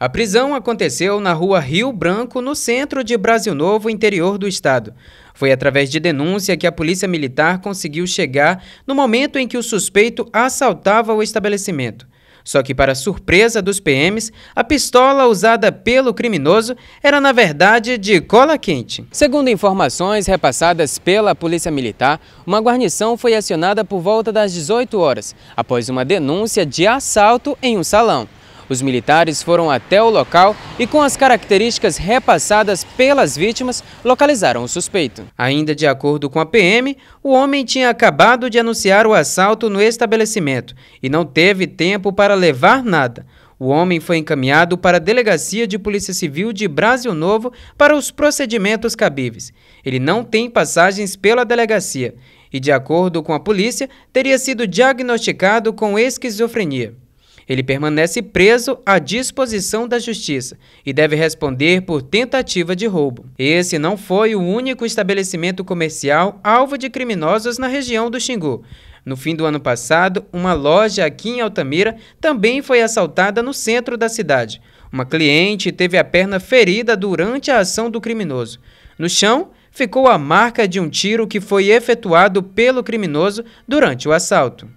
A prisão aconteceu na rua Rio Branco, no centro de Brasil Novo, interior do estado. Foi através de denúncia que a polícia militar conseguiu chegar no momento em que o suspeito assaltava o estabelecimento. Só que, para surpresa dos PMs, a pistola usada pelo criminoso era, na verdade, de cola quente. Segundo informações repassadas pela Polícia Militar, uma guarnição foi acionada por volta das 18 horas, após uma denúncia de assalto em um salão. Os militares foram até o local e, com as características repassadas pelas vítimas, localizaram o suspeito. Ainda de acordo com a PM, o homem tinha acabado de anunciar o assalto no estabelecimento e não teve tempo para levar nada. O homem foi encaminhado para a Delegacia de Polícia Civil de Brasil Novo para os procedimentos cabíveis. Ele não tem passagens pela delegacia e, de acordo com a polícia, teria sido diagnosticado com esquizofrenia ele permanece preso à disposição da justiça e deve responder por tentativa de roubo. Esse não foi o único estabelecimento comercial alvo de criminosos na região do Xingu. No fim do ano passado, uma loja aqui em Altamira também foi assaltada no centro da cidade. Uma cliente teve a perna ferida durante a ação do criminoso. No chão, ficou a marca de um tiro que foi efetuado pelo criminoso durante o assalto.